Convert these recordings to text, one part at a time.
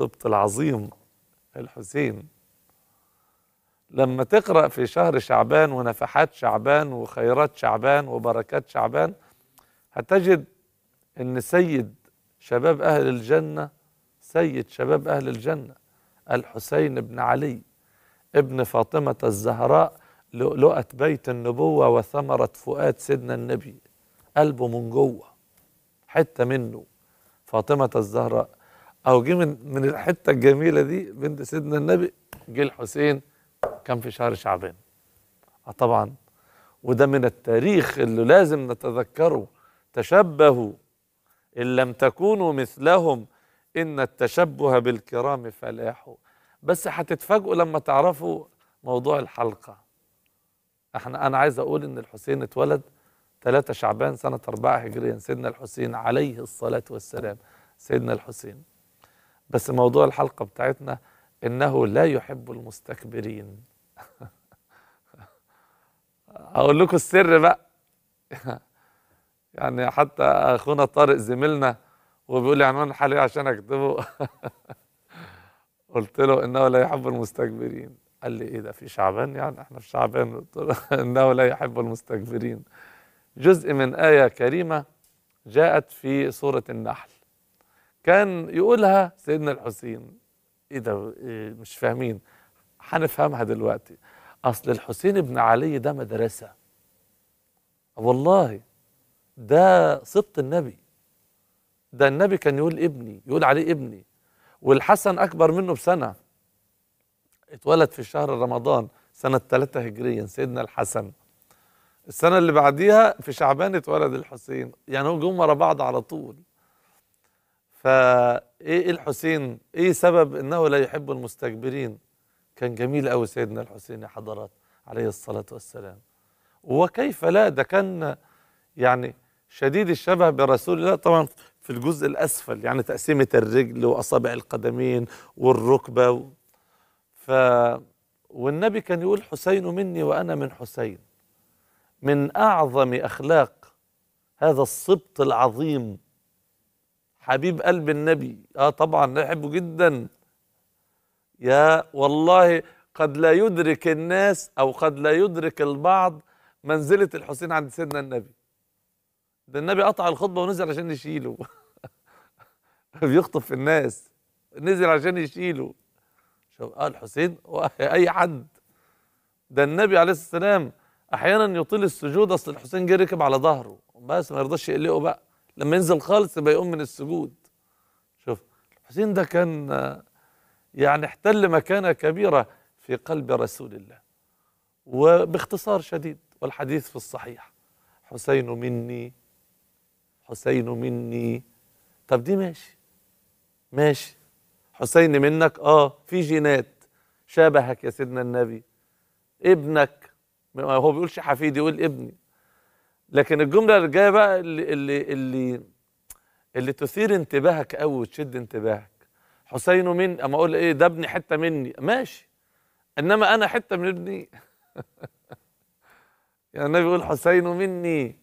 السبط العظيم الحسين لما تقرأ في شهر شعبان ونفحات شعبان وخيرات شعبان وبركات شعبان هتجد أن سيد شباب أهل الجنة سيد شباب أهل الجنة الحسين بن علي ابن فاطمة الزهراء لؤلؤة بيت النبوة وثمرة فؤاد سيدنا النبي قلبه من جوه حتة منه فاطمة الزهراء أو جه من من الحتة الجميلة دي بنت سيدنا النبي جه الحسين كان في شهر شعبان آه طبعا وده من التاريخ اللي لازم نتذكره تشبهوا إن لم تكونوا مثلهم إن التشبه بالكرام فلاح بس هتتفاجئوا لما تعرفوا موضوع الحلقة احنا أنا عايز أقول إن الحسين اتولد 3 شعبان سنة 4 هجريا سيدنا الحسين عليه الصلاة والسلام سيدنا الحسين بس موضوع الحلقة بتاعتنا إنه لا يحب المستكبرين أقول لكم السر بقى يعني حتى أخونا طارق زميلنا وبيقول لي عنوان يعني الحلقة عشان أكتبه قلت له إنه لا يحب المستكبرين قال لي إيه ده في شعبان يعني إحنا في شعبان قلت له إنه لا يحب المستكبرين جزء من آية كريمة جاءت في سورة النحل كان يقولها سيدنا الحسين ايه ده إيه مش فاهمين هنفهمها دلوقتي اصل الحسين ابن علي ده مدرسه والله ده سبط النبي ده النبي كان يقول ابني يقول عليه ابني والحسن اكبر منه بسنه اتولد في شهر رمضان سنه 3 هجريا سيدنا الحسن السنه اللي بعديها في شعبان اتولد الحسين يعني هم جم ورا بعض على طول فايه إيه الحسين ايه سبب انه لا يحب المستكبرين كان جميل قوي سيدنا الحسين يا حضرات عليه الصلاه والسلام وكيف لا ده كان يعني شديد الشبه برسول الله طبعا في الجزء الاسفل يعني تقسيمه الرجل واصابع القدمين والركبه و... ف والنبي كان يقول حسين مني وانا من حسين من اعظم اخلاق هذا السبط العظيم حبيب قلب النبي اه طبعا نحبه جدا يا والله قد لا يدرك الناس او قد لا يدرك البعض منزله الحسين عند سيدنا النبي ده النبي قطع الخطبه ونزل عشان يشيله بيخطب في الناس نزل عشان يشيله شوف اه الحسين اي حد ده النبي عليه السلام احيانا يطيل السجود اصل الحسين جه ركب على ظهره بس ما يرضاش يقلقه بقى لما ينزل خالص يبقى يقوم من السجود شوف الحسين ده كان يعني احتل مكانة كبيرة في قلب رسول الله وباختصار شديد والحديث في الصحيح حسين مني حسين مني طب دي ماشي ماشي حسين منك اه في جينات شابهك يا سيدنا النبي ابنك هو بيقولش حفيدي يقول ابني لكن الجمله اللي جايه بقى اللي اللي اللي, اللي تثير انتباهك قوي وتشد انتباهك حسين من اما اقول ايه ده ابني حته مني ماشي انما انا حته من ابني يعني النبي يقول حسين مني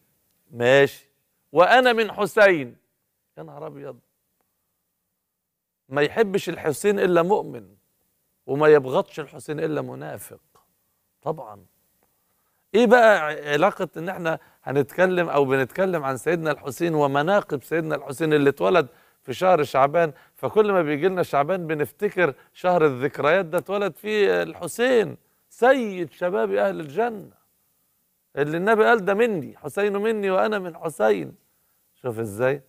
ماشي وانا من حسين يا نهار ابيض ما يحبش الحسين الا مؤمن وما يبغضش الحسين الا منافق طبعا ايه بقى علاقه ان احنا هنتكلم او بنتكلم عن سيدنا الحسين ومناقب سيدنا الحسين اللي اتولد في شهر شعبان فكل ما بيجي لنا شعبان بنفتكر شهر الذكريات ده اتولد فيه الحسين سيد شباب اهل الجنه اللي النبي قال ده مني حسين مني وانا من حسين شوف ازاي